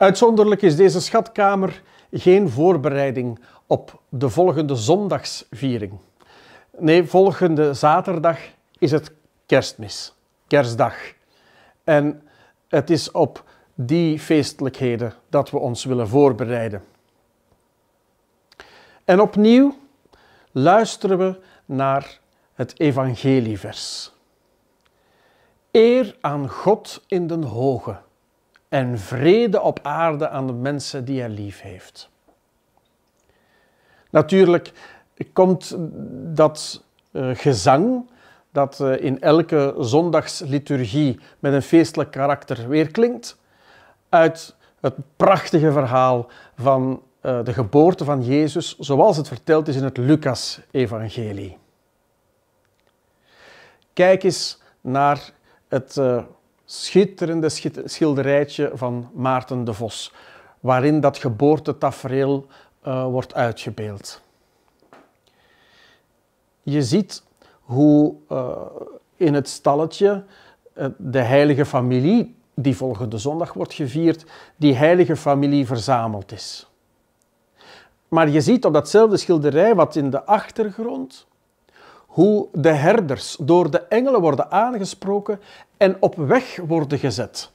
Uitzonderlijk is deze schatkamer geen voorbereiding op de volgende zondagsviering. Nee, volgende zaterdag is het kerstmis, kerstdag. En het is op die feestelijkheden dat we ons willen voorbereiden. En opnieuw luisteren we naar het evangelievers. Eer aan God in den hoge en vrede op aarde aan de mensen die hij lief heeft. Natuurlijk komt dat eh, gezang, dat eh, in elke zondagsliturgie met een feestelijk karakter weerklinkt, uit het prachtige verhaal van eh, de geboorte van Jezus, zoals het verteld is in het Lucas-evangelie. Kijk eens naar het schitterende schilderijtje van Maarten de Vos, waarin dat geboortetafereel uh, wordt uitgebeeld. Je ziet hoe eh, in het stalletje eh, de heilige familie, die volgende zondag wordt gevierd, die heilige familie verzameld is. Maar je ziet op datzelfde schilderij wat in de achtergrond hoe de herders door de engelen worden aangesproken en op weg worden gezet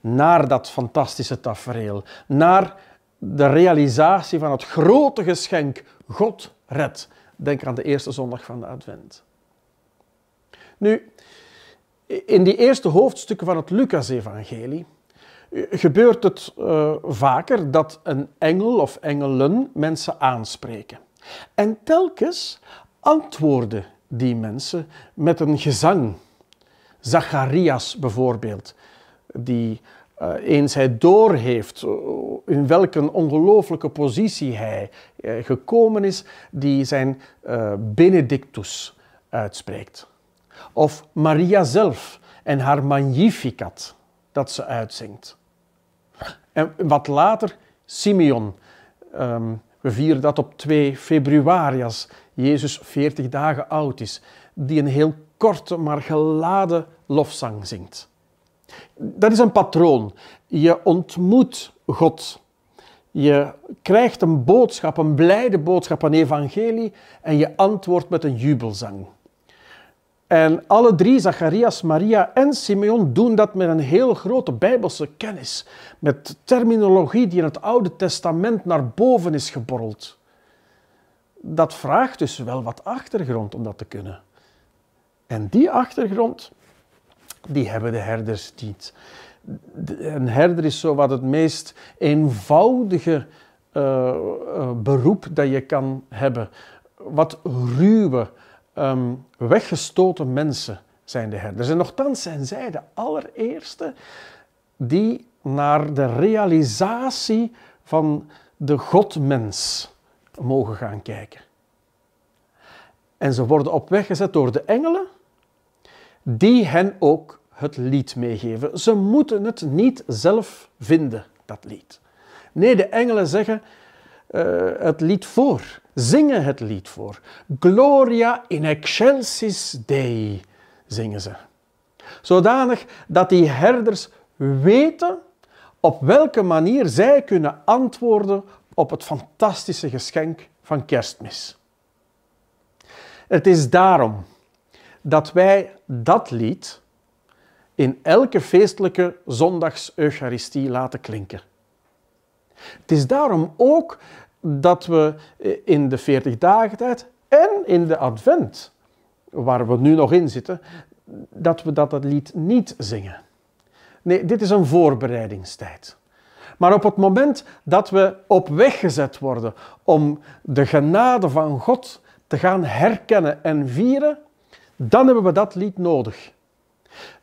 naar dat fantastische tafereel, naar de realisatie van het grote geschenk God red. Denk aan de eerste zondag van de Advent. Nu, in die eerste hoofdstukken van het Lucas-evangelie eh, gebeurt het eh, vaker dat een engel of engelen mensen aanspreken. En telkens antwoorden die mensen met een gezang. Zacharias bijvoorbeeld, die eh, eens hij doorheeft eh, in welke ongelooflijke positie hij eh, gekomen is, die zijn benedictus uitspreekt. Of Maria zelf en haar magnificat dat ze uitzingt. En wat later Simeon, ehm, we vieren dat op 2 februari, Jezus 40 dagen oud is, die een heel korte maar geladen lofzang zingt. Dat is een patroon. Je ontmoet God. Je krijgt een boodschap, een blijde boodschap, een evangelie, en je antwoordt met een jubelzang. En alle drie, Zacharias, Maria en Simeon, doen dat met een heel grote bijbelse kennis. Met terminologie die in het Oude Testament naar boven is geborreld. Dat vraagt dus wel wat achtergrond om dat te kunnen. En die achtergrond, die hebben de herders niet. Een herder is zo wat het meest eenvoudige eh, eh, beroep dat je kan hebben. Wat ruwe, Ehm, weggestoten mensen zijn de herders. En nochtans zijn zij de allereerste die naar de realisatie van de godmens mogen gaan kijken. En ze worden op weg gezet door de engelen, die hen ook het lied meegeven. Ze moeten het niet zelf vinden, dat lied. Nee, de engelen zeggen: eh, het lied voor. Zingen het lied voor. Gloria in excelsis Dei, zingen ze. Zodanig dat die herders weten op welke manier zij kunnen antwoorden op het fantastische geschenk van kerstmis. Het is daarom dat wij dat lied in elke feestelijke zondags-eucharistie laten klinken. Het is daarom ook dat we eh, in de 40 dagen tijd en in de advent, waar we nu nog in zitten, dat we dat, lied niet zingen. Nee, dit is een voorbereidingstijd. Maar op het moment dat we op weg gezet worden om de genade van God te gaan herkennen en vieren, dan hebben we dat lied nodig.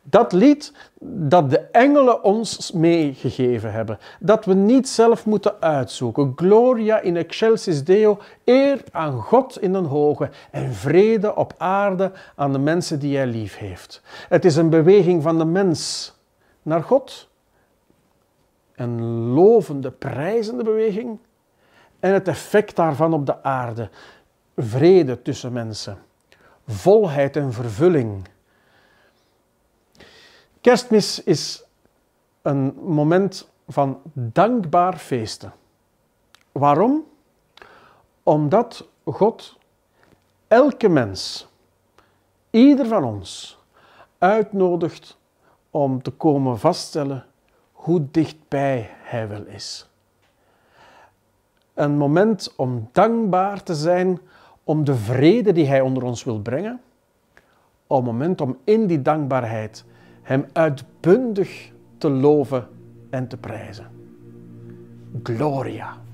Dat lied dat de engelen ons meegegeven hebben, dat we niet zelf moeten uitzoeken. Gloria in excelsis Deo, eer aan God in den hoge en vrede op aarde aan de mensen die Hij lief heeft. Het is een beweging van de mens naar God, een lovende, prijzende beweging en het effect daarvan op de aarde. Vrede tussen mensen, volheid en vervulling Kerstmis is een moment van dankbaar feesten. Waarom? Omdat God elke mens, ieder van ons, uitnodigt om te komen vaststellen hoe dichtbij Hij wel is. Een moment om dankbaar te zijn om de vrede die Hij onder ons wil brengen. Een moment om in die dankbaarheid hem uitbundig te loven en te prijzen. Gloria.